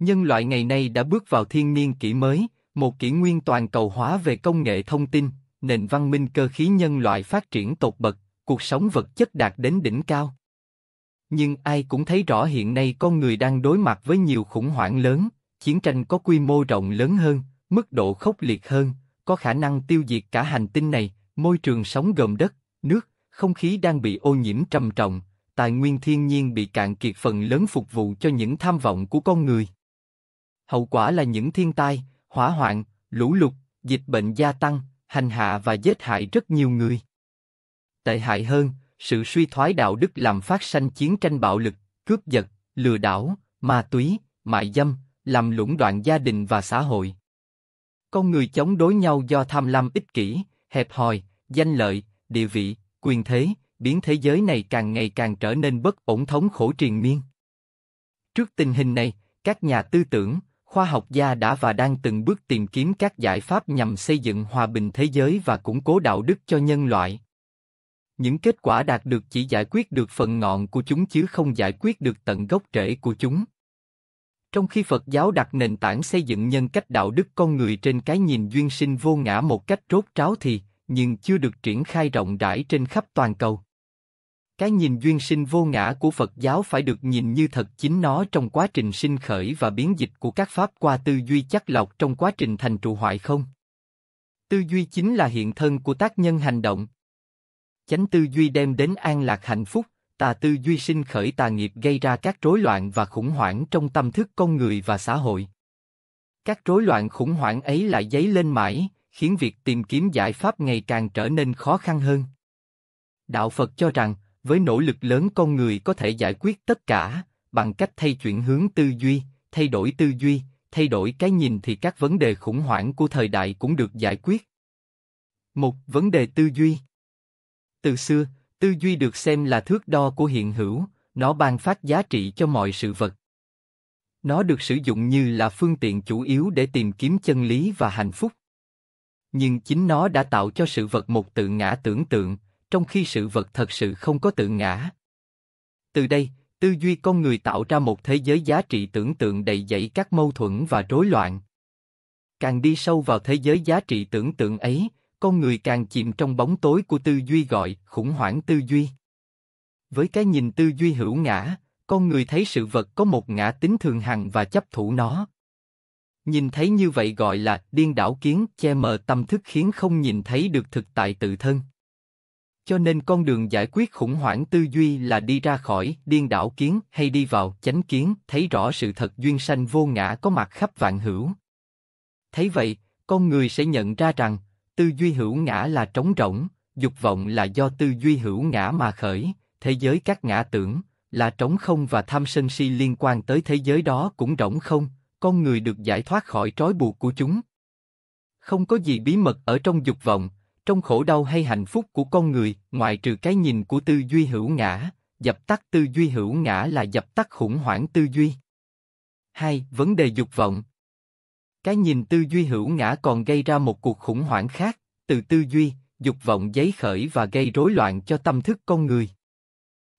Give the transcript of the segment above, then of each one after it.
Nhân loại ngày nay đã bước vào thiên niên kỷ mới, một kỷ nguyên toàn cầu hóa về công nghệ thông tin, nền văn minh cơ khí nhân loại phát triển tột bậc, cuộc sống vật chất đạt đến đỉnh cao. Nhưng ai cũng thấy rõ hiện nay con người đang đối mặt với nhiều khủng hoảng lớn, chiến tranh có quy mô rộng lớn hơn, mức độ khốc liệt hơn, có khả năng tiêu diệt cả hành tinh này, môi trường sống gồm đất, nước, không khí đang bị ô nhiễm trầm trọng, tài nguyên thiên nhiên bị cạn kiệt phần lớn phục vụ cho những tham vọng của con người. Hậu quả là những thiên tai, hỏa hoạn, lũ lụt, dịch bệnh gia tăng, hành hạ và giết hại rất nhiều người. Tệ hại hơn, sự suy thoái đạo đức làm phát sanh chiến tranh bạo lực, cướp giật, lừa đảo, ma túy, mại dâm, làm lũng đoạn gia đình và xã hội. Con người chống đối nhau do tham lam ích kỷ, hẹp hòi, danh lợi, địa vị, quyền thế, biến thế giới này càng ngày càng trở nên bất ổn thống khổ triền miên. Trước tình hình này, các nhà tư tưởng, khoa học gia đã và đang từng bước tìm kiếm các giải pháp nhằm xây dựng hòa bình thế giới và củng cố đạo đức cho nhân loại. Những kết quả đạt được chỉ giải quyết được phần ngọn của chúng chứ không giải quyết được tận gốc rễ của chúng. Trong khi Phật giáo đặt nền tảng xây dựng nhân cách đạo đức con người trên cái nhìn duyên sinh vô ngã một cách rốt ráo thì, nhưng chưa được triển khai rộng rãi trên khắp toàn cầu. Cái nhìn duyên sinh vô ngã của Phật giáo phải được nhìn như thật chính nó trong quá trình sinh khởi và biến dịch của các pháp qua tư duy chắc lọc trong quá trình thành trụ hoại không. Tư duy chính là hiện thân của tác nhân hành động. Chánh tư duy đem đến an lạc hạnh phúc, tà tư duy sinh khởi tà nghiệp gây ra các rối loạn và khủng hoảng trong tâm thức con người và xã hội. Các rối loạn khủng hoảng ấy lại dấy lên mãi, khiến việc tìm kiếm giải pháp ngày càng trở nên khó khăn hơn. Đạo Phật cho rằng, với nỗ lực lớn con người có thể giải quyết tất cả bằng cách thay chuyển hướng tư duy, thay đổi tư duy, thay đổi cái nhìn thì các vấn đề khủng hoảng của thời đại cũng được giải quyết. Một vấn đề tư duy. Từ xưa, tư duy được xem là thước đo của hiện hữu, nó ban phát giá trị cho mọi sự vật. Nó được sử dụng như là phương tiện chủ yếu để tìm kiếm chân lý và hạnh phúc. Nhưng chính nó đã tạo cho sự vật một tự ngã tưởng tượng, trong khi sự vật thật sự không có tự ngã. Từ đây, tư duy con người tạo ra một thế giới giá trị tưởng tượng đầy dẫy các mâu thuẫn và rối loạn. Càng đi sâu vào thế giới giá trị tưởng tượng ấy, con người càng chìm trong bóng tối của tư duy gọi khủng hoảng tư duy. Với cái nhìn tư duy hữu ngã, con người thấy sự vật có một ngã tính thường hằng và chấp thủ nó. Nhìn thấy như vậy gọi là điên đảo kiến che mờ tâm thức khiến không nhìn thấy được thực tại tự thân cho nên con đường giải quyết khủng hoảng tư duy là đi ra khỏi điên đảo kiến hay đi vào chánh kiến thấy rõ sự thật duyên sanh vô ngã có mặt khắp vạn hữu thấy vậy con người sẽ nhận ra rằng tư duy hữu ngã là trống rỗng dục vọng là do tư duy hữu ngã mà khởi thế giới các ngã tưởng là trống không và tham sân si liên quan tới thế giới đó cũng rỗng không con người được giải thoát khỏi trói buộc của chúng không có gì bí mật ở trong dục vọng trong khổ đau hay hạnh phúc của con người, ngoại trừ cái nhìn của tư duy hữu ngã, dập tắt tư duy hữu ngã là dập tắt khủng hoảng tư duy. Hai, vấn đề dục vọng. Cái nhìn tư duy hữu ngã còn gây ra một cuộc khủng hoảng khác, từ tư duy, dục vọng giấy khởi và gây rối loạn cho tâm thức con người.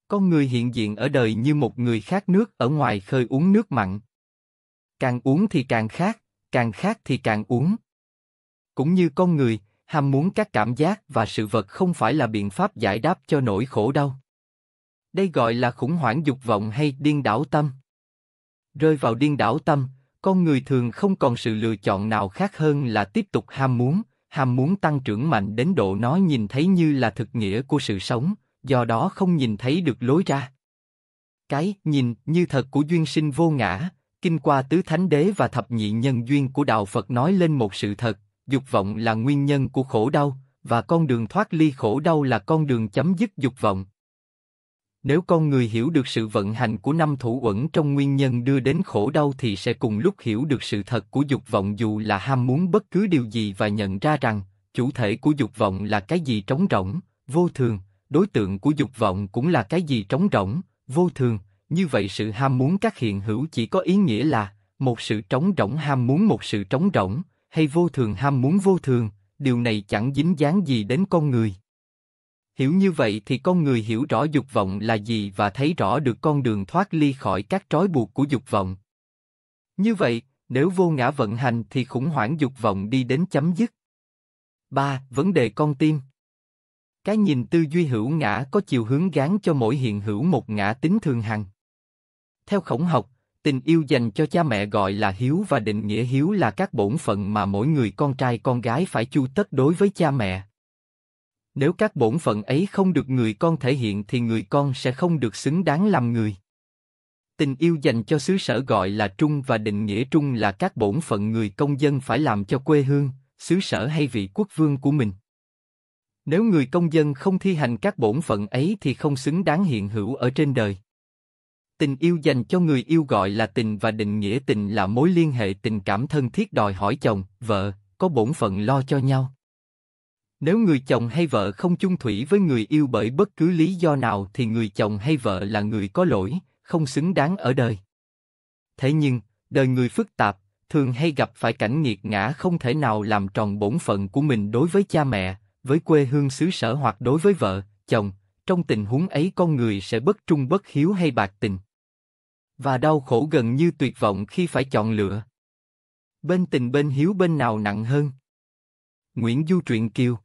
Con người hiện diện ở đời như một người khát nước ở ngoài khơi uống nước mặn. Càng uống thì càng khát, càng khát thì càng uống. Cũng như con người, ham muốn các cảm giác và sự vật không phải là biện pháp giải đáp cho nỗi khổ đau. Đây gọi là khủng hoảng dục vọng hay điên đảo tâm. Rơi vào điên đảo tâm, con người thường không còn sự lựa chọn nào khác hơn là tiếp tục ham muốn, ham muốn tăng trưởng mạnh đến độ nó nhìn thấy như là thực nghĩa của sự sống, do đó không nhìn thấy được lối ra. Cái nhìn như thật của duyên sinh vô ngã, kinh qua tứ thánh đế và thập nhị nhân duyên của đạo Phật nói lên một sự thật, dục vọng là nguyên nhân của khổ đau và con đường thoát ly khổ đau là con đường chấm dứt dục vọng nếu con người hiểu được sự vận hành của năm thủ uẩn trong nguyên nhân đưa đến khổ đau thì sẽ cùng lúc hiểu được sự thật của dục vọng dù là ham muốn bất cứ điều gì và nhận ra rằng chủ thể của dục vọng là cái gì trống rỗng vô thường đối tượng của dục vọng cũng là cái gì trống rỗng vô thường như vậy sự ham muốn các hiện hữu chỉ có ý nghĩa là một sự trống rỗng ham muốn một sự trống rỗng hay vô thường ham muốn vô thường, điều này chẳng dính dáng gì đến con người. Hiểu như vậy thì con người hiểu rõ dục vọng là gì và thấy rõ được con đường thoát ly khỏi các trói buộc của dục vọng. Như vậy, nếu vô ngã vận hành thì khủng hoảng dục vọng đi đến chấm dứt. 3. Vấn đề con tim Cái nhìn tư duy hữu ngã có chiều hướng gán cho mỗi hiện hữu một ngã tính thường hằng. Theo khổng học, tình yêu dành cho cha mẹ gọi là hiếu và định nghĩa hiếu là các bổn phận mà mỗi người con trai con gái phải chu tất đối với cha mẹ nếu các bổn phận ấy không được người con thể hiện thì người con sẽ không được xứng đáng làm người tình yêu dành cho xứ sở gọi là trung và định nghĩa trung là các bổn phận người công dân phải làm cho quê hương xứ sở hay vị quốc vương của mình nếu người công dân không thi hành các bổn phận ấy thì không xứng đáng hiện hữu ở trên đời Tình yêu dành cho người yêu gọi là tình và định nghĩa tình là mối liên hệ tình cảm thân thiết đòi hỏi chồng, vợ, có bổn phận lo cho nhau. Nếu người chồng hay vợ không chung thủy với người yêu bởi bất cứ lý do nào thì người chồng hay vợ là người có lỗi, không xứng đáng ở đời. Thế nhưng, đời người phức tạp, thường hay gặp phải cảnh nghiệt ngã không thể nào làm tròn bổn phận của mình đối với cha mẹ, với quê hương xứ sở hoặc đối với vợ, chồng. Trong tình huống ấy con người sẽ bất trung bất hiếu hay bạc tình và đau khổ gần như tuyệt vọng khi phải chọn lựa. Bên tình bên hiếu bên nào nặng hơn? Nguyễn Du truyện kiều.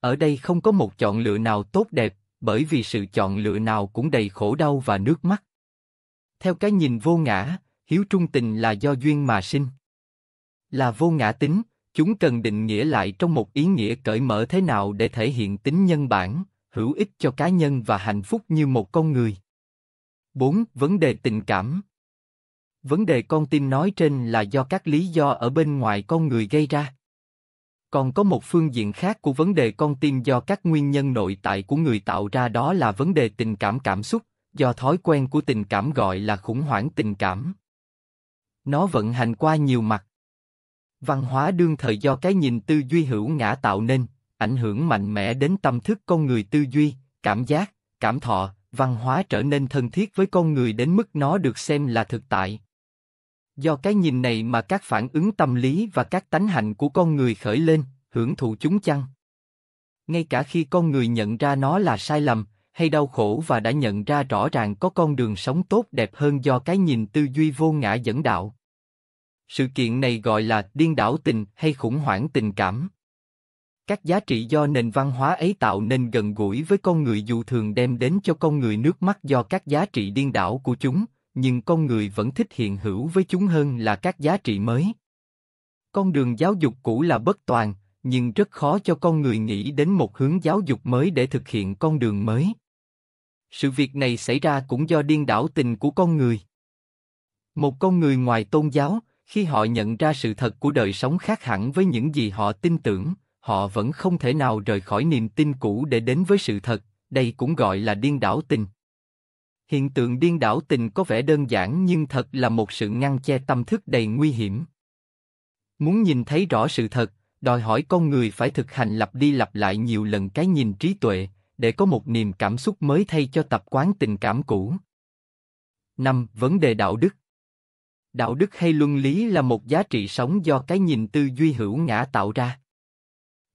Ở đây không có một chọn lựa nào tốt đẹp, bởi vì sự chọn lựa nào cũng đầy khổ đau và nước mắt. Theo cái nhìn vô ngã, hiếu trung tình là do duyên mà sinh. Là vô ngã tính, chúng cần định nghĩa lại trong một ý nghĩa cởi mở thế nào để thể hiện tính nhân bản, hữu ích cho cá nhân và hạnh phúc như một con người. 4. Vấn đề tình cảm Vấn đề con tim nói trên là do các lý do ở bên ngoài con người gây ra. Còn có một phương diện khác của vấn đề con tim do các nguyên nhân nội tại của người tạo ra đó là vấn đề tình cảm cảm xúc, do thói quen của tình cảm gọi là khủng hoảng tình cảm. Nó vận hành qua nhiều mặt. Văn hóa đương thời do cái nhìn tư duy hữu ngã tạo nên, ảnh hưởng mạnh mẽ đến tâm thức con người tư duy, cảm giác, cảm thọ, văn hóa trở nên thân thiết với con người đến mức nó được xem là thực tại. Do cái nhìn này mà các phản ứng tâm lý và các tánh hạnh của con người khởi lên, hưởng thụ chúng chăng? Ngay cả khi con người nhận ra nó là sai lầm, hay đau khổ và đã nhận ra rõ ràng có con đường sống tốt đẹp hơn do cái nhìn tư duy vô ngã dẫn đạo. Sự kiện này gọi là điên đảo tình hay khủng hoảng tình cảm. Các giá trị do nền văn hóa ấy tạo nên gần gũi với con người dù thường đem đến cho con người nước mắt do các giá trị điên đảo của chúng, nhưng con người vẫn thích hiện hữu với chúng hơn là các giá trị mới. Con đường giáo dục cũ là bất toàn, nhưng rất khó cho con người nghĩ đến một hướng giáo dục mới để thực hiện con đường mới. Sự việc này xảy ra cũng do điên đảo tình của con người. Một con người ngoài tôn giáo, khi họ nhận ra sự thật của đời sống khác hẳn với những gì họ tin tưởng, họ vẫn không thể nào rời khỏi niềm tin cũ để đến với sự thật, đây cũng gọi là điên đảo tình. Hiện tượng điên đảo tình có vẻ đơn giản nhưng thật là một sự ngăn che tâm thức đầy nguy hiểm. Muốn nhìn thấy rõ sự thật, đòi hỏi con người phải thực hành lặp đi lặp lại nhiều lần cái nhìn trí tuệ, để có một niềm cảm xúc mới thay cho tập quán tình cảm cũ. 5. Vấn đề đạo đức Đạo đức hay luân lý là một giá trị sống do cái nhìn tư duy hữu ngã tạo ra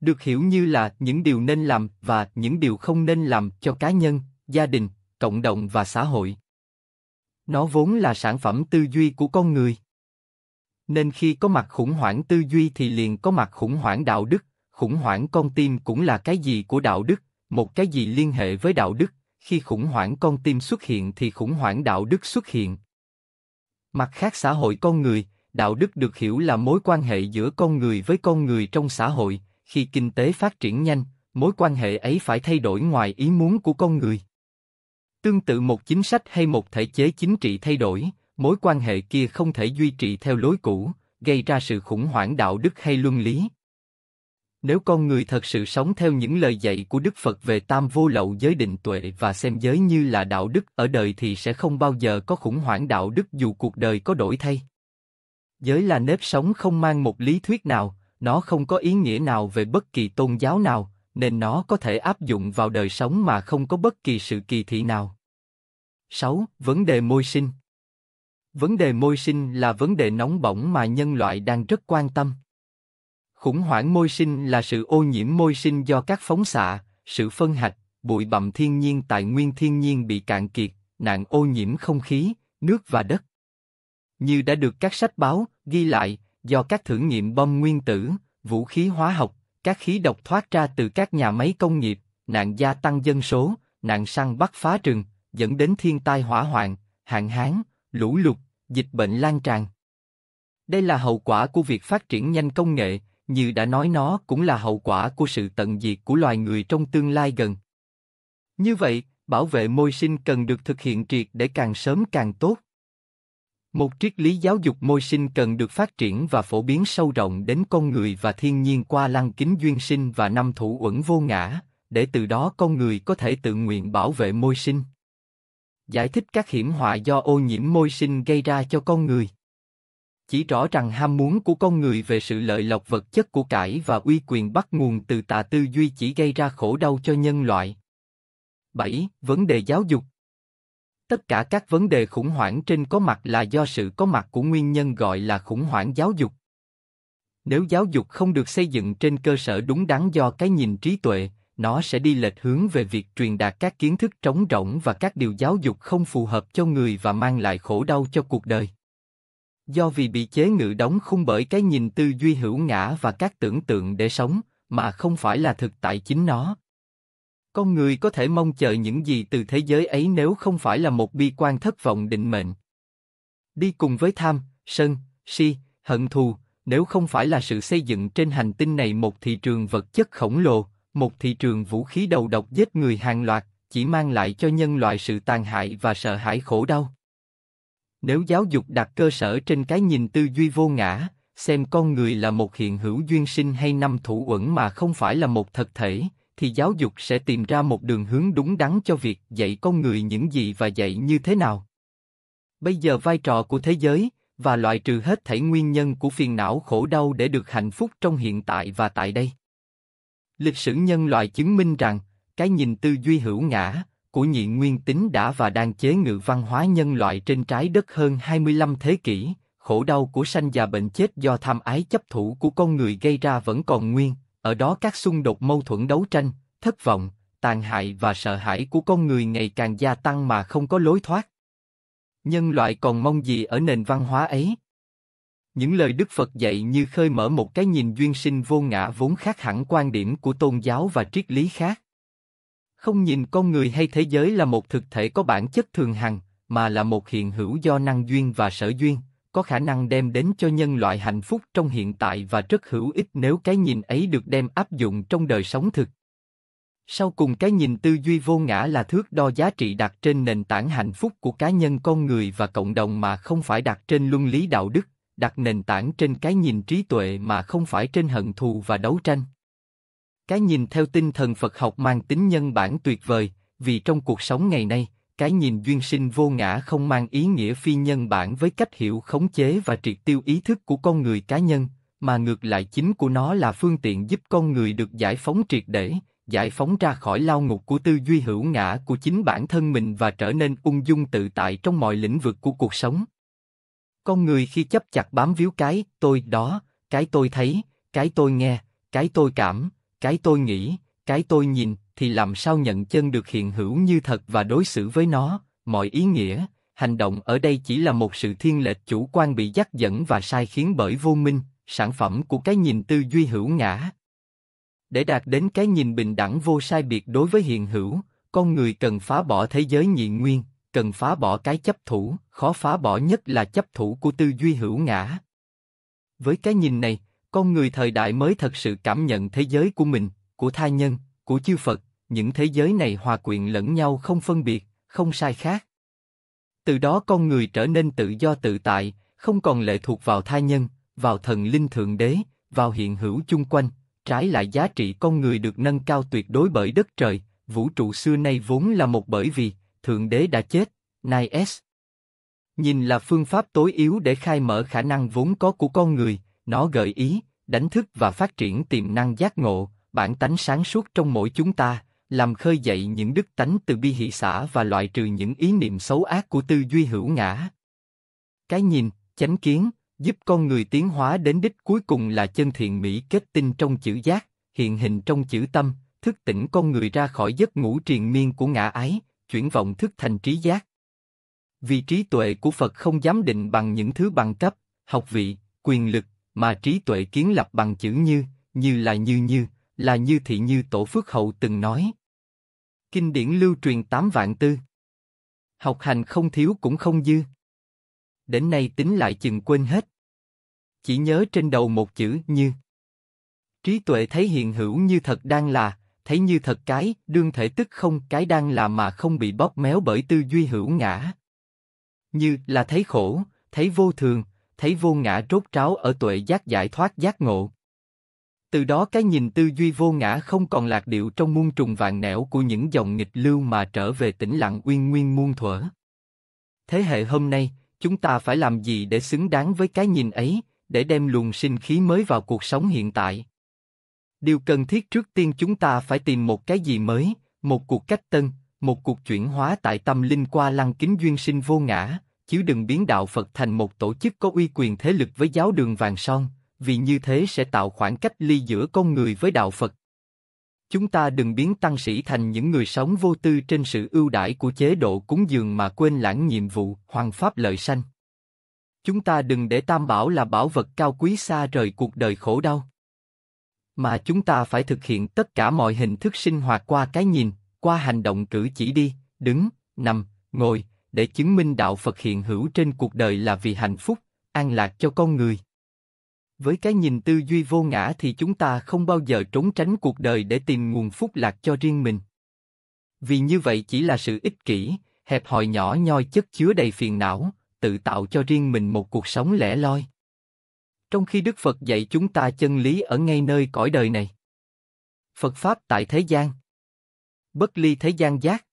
được hiểu như là những điều nên làm và những điều không nên làm cho cá nhân, gia đình, cộng đồng và xã hội. Nó vốn là sản phẩm tư duy của con người. Nên khi có mặt khủng hoảng tư duy thì liền có mặt khủng hoảng đạo đức, khủng hoảng con tim cũng là cái gì của đạo đức, một cái gì liên hệ với đạo đức, khi khủng hoảng con tim xuất hiện thì khủng hoảng đạo đức xuất hiện. Mặt khác xã hội con người, đạo đức được hiểu là mối quan hệ giữa con người với con người trong xã hội, khi kinh tế phát triển nhanh, mối quan hệ ấy phải thay đổi ngoài ý muốn của con người. Tương tự một chính sách hay một thể chế chính trị thay đổi, mối quan hệ kia không thể duy trì theo lối cũ, gây ra sự khủng hoảng đạo đức hay luân lý. Nếu con người thật sự sống theo những lời dạy của Đức Phật về tam vô lậu giới định tuệ và xem giới như là đạo đức ở đời thì sẽ không bao giờ có khủng hoảng đạo đức dù cuộc đời có đổi thay. Giới là nếp sống không mang một lý thuyết nào, nó không có ý nghĩa nào về bất kỳ tôn giáo nào, nên nó có thể áp dụng vào đời sống mà không có bất kỳ sự kỳ thị nào. 6. Vấn đề môi sinh Vấn đề môi sinh là vấn đề nóng bỏng mà nhân loại đang rất quan tâm. Khủng hoảng môi sinh là sự ô nhiễm môi sinh do các phóng xạ, sự phân hạch, bụi bặm thiên nhiên tài nguyên thiên nhiên bị cạn kiệt, nạn ô nhiễm không khí, nước và đất. Như đã được các sách báo ghi lại, do các thử nghiệm bom nguyên tử, vũ khí hóa học, các khí độc thoát ra từ các nhà máy công nghiệp, nạn gia tăng dân số, nạn săn bắt phá rừng, dẫn đến thiên tai hỏa hoạn, hạn hán, lũ lụt, dịch bệnh lan tràn. Đây là hậu quả của việc phát triển nhanh công nghệ, như đã nói nó cũng là hậu quả của sự tận diệt của loài người trong tương lai gần. Như vậy, bảo vệ môi sinh cần được thực hiện triệt để càng sớm càng tốt. Một triết lý giáo dục môi sinh cần được phát triển và phổ biến sâu rộng đến con người và thiên nhiên qua lăng kính duyên sinh và năm thủ uẩn vô ngã, để từ đó con người có thể tự nguyện bảo vệ môi sinh. Giải thích các hiểm họa do ô nhiễm môi sinh gây ra cho con người. Chỉ rõ rằng ham muốn của con người về sự lợi lộc vật chất của cải và uy quyền bắt nguồn từ tà tư duy chỉ gây ra khổ đau cho nhân loại. 7. Vấn đề giáo dục Tất cả các vấn đề khủng hoảng trên có mặt là do sự có mặt của nguyên nhân gọi là khủng hoảng giáo dục. Nếu giáo dục không được xây dựng trên cơ sở đúng đắn do cái nhìn trí tuệ, nó sẽ đi lệch hướng về việc truyền đạt các kiến thức trống rỗng và các điều giáo dục không phù hợp cho người và mang lại khổ đau cho cuộc đời. Do vì bị chế ngự đóng khung bởi cái nhìn tư duy hữu ngã và các tưởng tượng để sống, mà không phải là thực tại chính nó, con người có thể mong chờ những gì từ thế giới ấy nếu không phải là một bi quan thất vọng định mệnh. Đi cùng với tham, sân, si, hận thù, nếu không phải là sự xây dựng trên hành tinh này một thị trường vật chất khổng lồ, một thị trường vũ khí đầu độc giết người hàng loạt, chỉ mang lại cho nhân loại sự tàn hại và sợ hãi khổ đau. Nếu giáo dục đặt cơ sở trên cái nhìn tư duy vô ngã, xem con người là một hiện hữu duyên sinh hay năm thủ uẩn mà không phải là một thực thể, thì giáo dục sẽ tìm ra một đường hướng đúng đắn cho việc dạy con người những gì và dạy như thế nào. Bây giờ vai trò của thế giới và loại trừ hết thảy nguyên nhân của phiền não khổ đau để được hạnh phúc trong hiện tại và tại đây. Lịch sử nhân loại chứng minh rằng cái nhìn tư duy hữu ngã của nhị nguyên tính đã và đang chế ngự văn hóa nhân loại trên trái đất hơn 25 thế kỷ, khổ đau của sanh già bệnh chết do tham ái chấp thủ của con người gây ra vẫn còn nguyên, ở đó các xung đột mâu thuẫn đấu tranh, thất vọng, tàn hại và sợ hãi của con người ngày càng gia tăng mà không có lối thoát. Nhân loại còn mong gì ở nền văn hóa ấy? Những lời Đức Phật dạy như khơi mở một cái nhìn duyên sinh vô ngã vốn khác hẳn quan điểm của tôn giáo và triết lý khác. Không nhìn con người hay thế giới là một thực thể có bản chất thường hằng, mà là một hiện hữu do năng duyên và sở duyên có khả năng đem đến cho nhân loại hạnh phúc trong hiện tại và rất hữu ích nếu cái nhìn ấy được đem áp dụng trong đời sống thực. Sau cùng cái nhìn tư duy vô ngã là thước đo giá trị đặt trên nền tảng hạnh phúc của cá nhân con người và cộng đồng mà không phải đặt trên luân lý đạo đức, đặt nền tảng trên cái nhìn trí tuệ mà không phải trên hận thù và đấu tranh. Cái nhìn theo tinh thần Phật học mang tính nhân bản tuyệt vời, vì trong cuộc sống ngày nay, cái nhìn duyên sinh vô ngã không mang ý nghĩa phi nhân bản với cách hiểu khống chế và triệt tiêu ý thức của con người cá nhân, mà ngược lại chính của nó là phương tiện giúp con người được giải phóng triệt để, giải phóng ra khỏi lao ngục của tư duy hữu ngã của chính bản thân mình và trở nên ung dung tự tại trong mọi lĩnh vực của cuộc sống. Con người khi chấp chặt bám víu cái tôi đó, cái tôi thấy, cái tôi nghe, cái tôi cảm, cái tôi nghĩ, cái tôi nhìn, thì làm sao nhận chân được hiện hữu như thật và đối xử với nó, mọi ý nghĩa, hành động ở đây chỉ là một sự thiên lệch chủ quan bị dắt dẫn và sai khiến bởi vô minh, sản phẩm của cái nhìn tư duy hữu ngã. Để đạt đến cái nhìn bình đẳng vô sai biệt đối với hiện hữu, con người cần phá bỏ thế giới nhị nguyên, cần phá bỏ cái chấp thủ, khó phá bỏ nhất là chấp thủ của tư duy hữu ngã. Với cái nhìn này, con người thời đại mới thật sự cảm nhận thế giới của mình, của tha nhân, của chư Phật, những thế giới này hòa quyện lẫn nhau không phân biệt, không sai khác. Từ đó con người trở nên tự do tự tại, không còn lệ thuộc vào tha nhân, vào thần linh thượng đế, vào hiện hữu chung quanh, trái lại giá trị con người được nâng cao tuyệt đối bởi đất trời, vũ trụ xưa nay vốn là một bởi vì, thượng đế đã chết, nay s. Nhìn là phương pháp tối yếu để khai mở khả năng vốn có của con người, nó gợi ý, đánh thức và phát triển tiềm năng giác ngộ, bản tánh sáng suốt trong mỗi chúng ta, làm khơi dậy những đức tánh từ bi hỷ xã và loại trừ những ý niệm xấu ác của tư duy hữu ngã. Cái nhìn, chánh kiến, giúp con người tiến hóa đến đích cuối cùng là chân thiện mỹ kết tinh trong chữ giác, hiện hình trong chữ tâm, thức tỉnh con người ra khỏi giấc ngủ triền miên của ngã ái, chuyển vọng thức thành trí giác. Vì trí tuệ của Phật không dám định bằng những thứ bằng cấp, học vị, quyền lực, mà trí tuệ kiến lập bằng chữ như, như là như như, là như thị như tổ phước hậu từng nói, Kinh điển lưu truyền 8 vạn tư. Học hành không thiếu cũng không dư. Đến nay tính lại chừng quên hết. Chỉ nhớ trên đầu một chữ như. Trí tuệ thấy hiện hữu như thật đang là, thấy như thật cái, đương thể tức không cái đang là mà không bị bóp méo bởi tư duy hữu ngã. Như là thấy khổ, thấy vô thường, thấy vô ngã rốt ráo ở tuệ giác giải thoát giác ngộ. Từ đó cái nhìn tư duy vô ngã không còn lạc điệu trong muôn trùng vạn nẻo của những dòng nghịch lưu mà trở về tĩnh lặng uyên nguyên muôn thuở. Thế hệ hôm nay, chúng ta phải làm gì để xứng đáng với cái nhìn ấy, để đem luồng sinh khí mới vào cuộc sống hiện tại? Điều cần thiết trước tiên chúng ta phải tìm một cái gì mới, một cuộc cách tân, một cuộc chuyển hóa tại tâm linh qua lăng kính duyên sinh vô ngã, chứ đừng biến đạo Phật thành một tổ chức có uy quyền thế lực với giáo đường vàng son, vì như thế sẽ tạo khoảng cách ly giữa con người với đạo Phật. Chúng ta đừng biến tăng sĩ thành những người sống vô tư trên sự ưu đãi của chế độ cúng dường mà quên lãng nhiệm vụ hoàng pháp lợi sanh. Chúng ta đừng để tam bảo là bảo vật cao quý xa rời cuộc đời khổ đau. Mà chúng ta phải thực hiện tất cả mọi hình thức sinh hoạt qua cái nhìn, qua hành động cử chỉ đi, đứng, nằm, ngồi, để chứng minh đạo Phật hiện hữu trên cuộc đời là vì hạnh phúc, an lạc cho con người. Với cái nhìn tư duy vô ngã thì chúng ta không bao giờ trốn tránh cuộc đời để tìm nguồn phúc lạc cho riêng mình. Vì như vậy chỉ là sự ích kỷ, hẹp hòi nhỏ nhoi chất chứa đầy phiền não, tự tạo cho riêng mình một cuộc sống lẻ loi. Trong khi Đức Phật dạy chúng ta chân lý ở ngay nơi cõi đời này. Phật Pháp tại thế gian. Bất ly thế gian giác.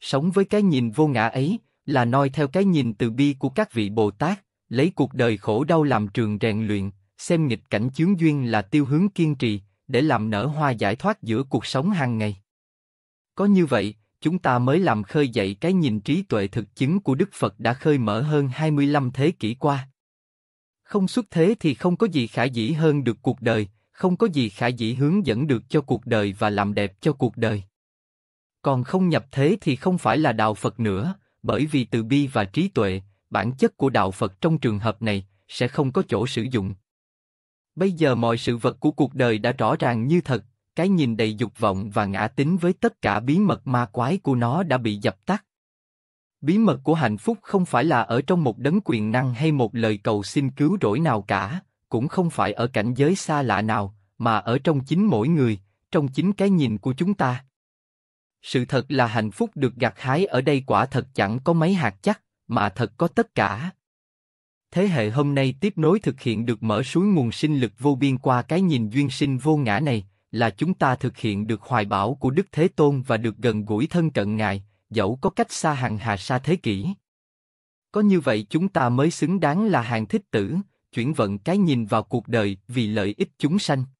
Sống với cái nhìn vô ngã ấy là noi theo cái nhìn từ bi của các vị Bồ Tát, lấy cuộc đời khổ đau làm trường rèn luyện, xem nghịch cảnh chướng duyên là tiêu hướng kiên trì, để làm nở hoa giải thoát giữa cuộc sống hàng ngày. Có như vậy, chúng ta mới làm khơi dậy cái nhìn trí tuệ thực chứng của Đức Phật đã khơi mở hơn 25 thế kỷ qua. Không xuất thế thì không có gì khả dĩ hơn được cuộc đời, không có gì khả dĩ hướng dẫn được cho cuộc đời và làm đẹp cho cuộc đời. Còn không nhập thế thì không phải là đạo Phật nữa, bởi vì từ bi và trí tuệ, bản chất của đạo Phật trong trường hợp này sẽ không có chỗ sử dụng. Bây giờ mọi sự vật của cuộc đời đã rõ ràng như thật, cái nhìn đầy dục vọng và ngã tính với tất cả bí mật ma quái của nó đã bị dập tắt. Bí mật của hạnh phúc không phải là ở trong một đấng quyền năng hay một lời cầu xin cứu rỗi nào cả, cũng không phải ở cảnh giới xa lạ nào, mà ở trong chính mỗi người, trong chính cái nhìn của chúng ta. Sự thật là hạnh phúc được gặt hái ở đây quả thật chẳng có mấy hạt chắc mà thật có tất cả. Thế hệ hôm nay tiếp nối thực hiện được mở suối nguồn sinh lực vô biên qua cái nhìn duyên sinh vô ngã này, là chúng ta thực hiện được hoài bảo của Đức Thế Tôn và được gần gũi thân cận Ngài, dẫu có cách xa hàng hà xa thế kỷ. Có như vậy chúng ta mới xứng đáng là hàng thích tử, chuyển vận cái nhìn vào cuộc đời vì lợi ích chúng sanh.